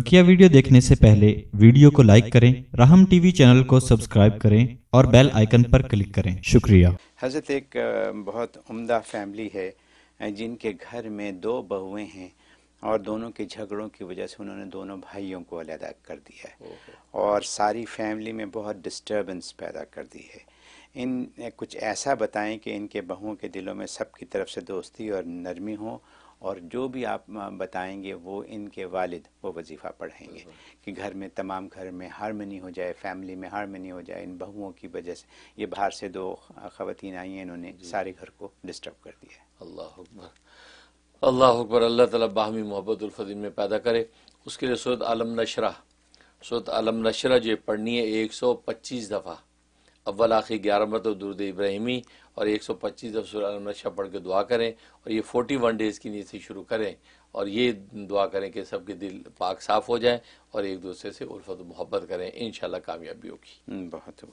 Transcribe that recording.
बकिया वीडियो देखने से पहले वीडियो को लाइक करें राहम टीवी चैनल को सब्सक्राइब करें और बेल आइकन पर क्लिक करें शुक्रिया हजरत एक बहुत उम्दा फैमिली है जिनके घर में दो बहुएं हैं और दोनों के झगड़ों की वजह से उन्होंने दोनों भाइयों को अलहदा कर दिया है और सारी फैमिली में बहुत डिस्टर्बेंस पैदा कर दी है इन कुछ ऐसा बताएं कि इनके बहुओं के दिलों में सबकी तरफ से दोस्ती और नरमी हो और जो भी आप बताएंगे वो इनके वालिद वो वजीफ़ा पढ़ेंगे कि घर में तमाम घर में हारमनी हो जाए फैमिली में हारमनी हो जाए इन बहुओं की वजह से ये बाहर से दो ख़वान आई हैं इन्होंने सारे घर को डिस्टर्ब कर दिया अल्लाह अल्लाह अकबर अल्लाह तला बाहमी मोहब्बतुलफ़ीम में पैदा करे उसके लिए सूरत आलम नशरा सूरत आलम नशरा जो पढ़नी है एक सौ पच्चीस दफ़ा अव्वल आखिर ग्यारह मरतब दुरद इब्राहिमी और एक सौ पच्चीस दफ़ा सूरत आलम नशरा पढ़ के दुआ करें और ये फोटी वन डेज़ की नीति शुरू करें और ये दुआ करें कि सबके दिल पाक साफ़ हो जाए और एक दूसरे से उल्फत मोहब्बत करें इन कामयाबी होगी बहुत